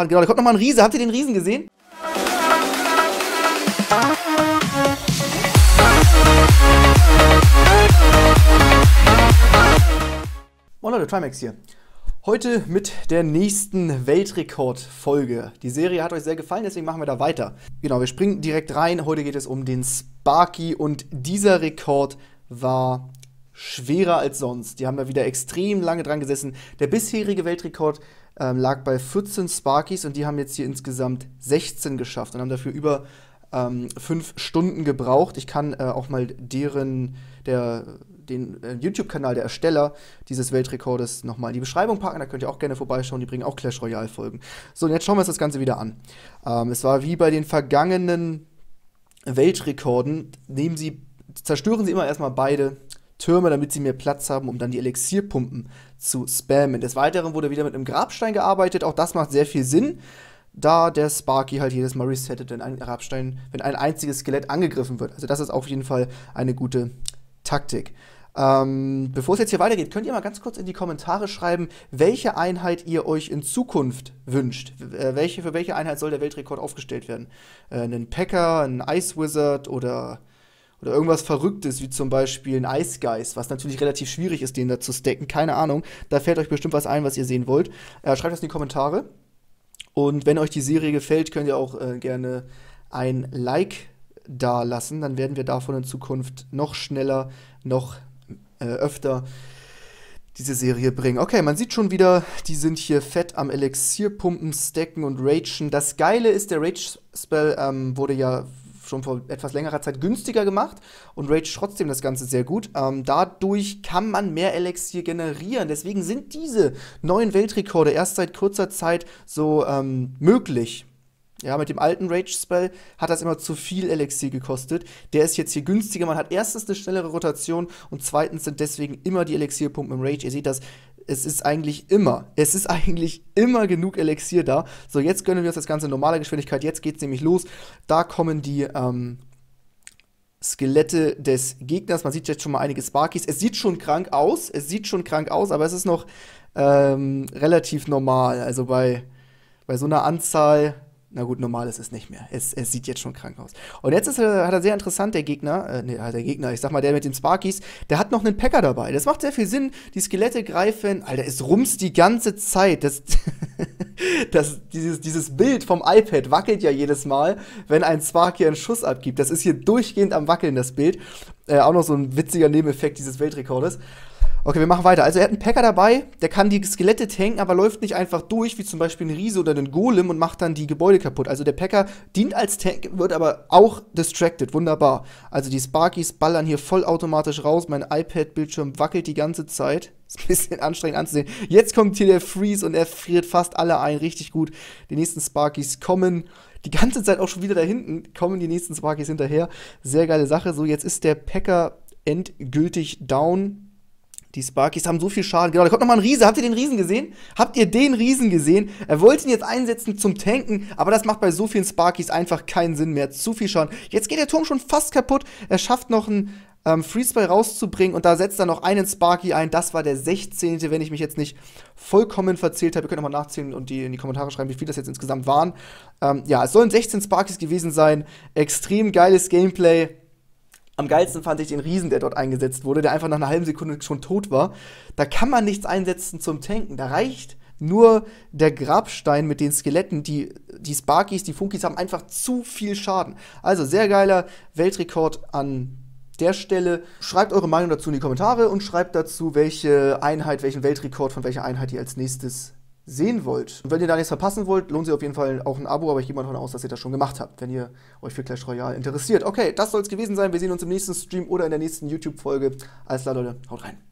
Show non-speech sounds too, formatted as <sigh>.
Genau, da kommt nochmal ein Riese. Habt ihr den Riesen gesehen? Moin Leute, Trimax hier. Heute mit der nächsten Weltrekordfolge. Die Serie hat euch sehr gefallen, deswegen machen wir da weiter. Genau, wir springen direkt rein. Heute geht es um den Sparky und dieser Rekord war schwerer als sonst. Die haben da wieder extrem lange dran gesessen. Der bisherige Weltrekord ähm, lag bei 14 Sparkies und die haben jetzt hier insgesamt 16 geschafft und haben dafür über ähm, Stunden gebraucht. Ich kann äh, auch mal deren, der, den äh, YouTube-Kanal der Ersteller dieses Weltrekordes nochmal in die Beschreibung packen. Da könnt ihr auch gerne vorbeischauen. Die bringen auch Clash Royale-Folgen. So, und jetzt schauen wir uns das Ganze wieder an. Ähm, es war wie bei den vergangenen Weltrekorden. Nehmen sie, zerstören sie immer erstmal beide Türme, damit sie mehr Platz haben, um dann die Elixierpumpen zu spammen. Des Weiteren wurde wieder mit einem Grabstein gearbeitet. Auch das macht sehr viel Sinn, da der Sparky halt jedes Mal resettet, wenn ein Grabstein, wenn ein einziges Skelett angegriffen wird. Also das ist auf jeden Fall eine gute Taktik. Ähm, bevor es jetzt hier weitergeht, könnt ihr mal ganz kurz in die Kommentare schreiben, welche Einheit ihr euch in Zukunft wünscht. W äh, welche, für welche Einheit soll der Weltrekord aufgestellt werden? Äh, einen Packer, einen Ice Wizard oder oder irgendwas Verrücktes, wie zum Beispiel ein Eisgeist, was natürlich relativ schwierig ist, den da zu stacken. Keine Ahnung. Da fällt euch bestimmt was ein, was ihr sehen wollt. Äh, schreibt das in die Kommentare. Und wenn euch die Serie gefällt, könnt ihr auch äh, gerne ein Like da lassen. Dann werden wir davon in Zukunft noch schneller, noch äh, öfter diese Serie bringen. Okay, man sieht schon wieder, die sind hier fett am Elixierpumpen, stacken und ragen. Das Geile ist, der Rage-Spell ähm, wurde ja schon vor etwas längerer Zeit günstiger gemacht und Rage trotzdem das Ganze sehr gut. Ähm, dadurch kann man mehr Elixier generieren. Deswegen sind diese neuen Weltrekorde erst seit kurzer Zeit so ähm, möglich. Ja, mit dem alten Rage-Spell hat das immer zu viel Elixier gekostet. Der ist jetzt hier günstiger. Man hat erstens eine schnellere Rotation und zweitens sind deswegen immer die Elixierpumpen im Rage. Ihr seht das es ist eigentlich immer, es ist eigentlich immer genug Elixier da. So, jetzt gönnen wir uns das Ganze in normaler Geschwindigkeit. Jetzt geht es nämlich los. Da kommen die ähm, Skelette des Gegners. Man sieht jetzt schon mal einige Sparkies. Es sieht schon krank aus. Es sieht schon krank aus, aber es ist noch ähm, relativ normal. Also bei, bei so einer Anzahl na gut, normal ist es nicht mehr. Es, es sieht jetzt schon krank aus. Und jetzt ist, er, hat er sehr interessant, der Gegner, äh, ne, der Gegner, ich sag mal, der mit den Sparkies, der hat noch einen Packer dabei. Das macht sehr viel Sinn. Die Skelette greifen, Alter, es rumst die ganze Zeit. Das, <laughs> das, dieses, dieses Bild vom iPad wackelt ja jedes Mal, wenn ein Spark hier einen Schuss abgibt. Das ist hier durchgehend am Wackeln, das Bild. Äh, auch noch so ein witziger Nebeneffekt dieses Weltrekordes. Okay, wir machen weiter. Also er hat einen Packer dabei, der kann die Skelette tanken, aber läuft nicht einfach durch, wie zum Beispiel ein Riese oder ein Golem und macht dann die Gebäude kaputt. Also der Packer dient als Tank, wird aber auch distracted. Wunderbar. Also die Sparkies ballern hier vollautomatisch raus. Mein iPad-Bildschirm wackelt die ganze Zeit. <laughs> Ist ein bisschen anstrengend anzusehen. Jetzt kommt hier der Freeze und er friert fast alle ein. Richtig gut. Die nächsten Sparkies kommen die ganze Zeit auch schon wieder da hinten, kommen die nächsten Sparkies hinterher. Sehr geile Sache. So, jetzt ist der Packer endgültig down. Die Sparkies haben so viel Schaden. Genau, da kommt nochmal ein Riese. Habt ihr den Riesen gesehen? Habt ihr den Riesen gesehen? Er wollte ihn jetzt einsetzen zum Tanken, aber das macht bei so vielen Sparkies einfach keinen Sinn mehr. Zu viel Schaden. Jetzt geht der Turm schon fast kaputt. Er schafft noch einen ähm, Freespell rauszubringen und da setzt er noch einen Sparky ein. Das war der 16., wenn ich mich jetzt nicht vollkommen verzählt habe. Ihr könnt nochmal nachzählen und die in die Kommentare schreiben, wie viel das jetzt insgesamt waren. Ähm, ja, es sollen 16 Sparkies gewesen sein. Extrem geiles Gameplay am geilsten fand ich den Riesen, der dort eingesetzt wurde, der einfach nach einer halben Sekunde schon tot war. Da kann man nichts einsetzen zum Tanken. Da reicht nur der Grabstein mit den Skeletten, die, die Sparkies, die Funkies haben einfach zu viel Schaden. Also sehr geiler Weltrekord an der Stelle. Schreibt eure Meinung dazu in die Kommentare und schreibt dazu, welche Einheit, welchen Weltrekord von welcher Einheit ihr als nächstes sehen wollt. Und wenn ihr da nichts verpassen wollt, lohnt sich auf jeden Fall auch ein Abo, aber ich gehe mal davon aus, dass ihr das schon gemacht habt, wenn ihr euch für Clash Royale interessiert. Okay, das soll es gewesen sein. Wir sehen uns im nächsten Stream oder in der nächsten YouTube-Folge. Alles klar, Leute, haut rein.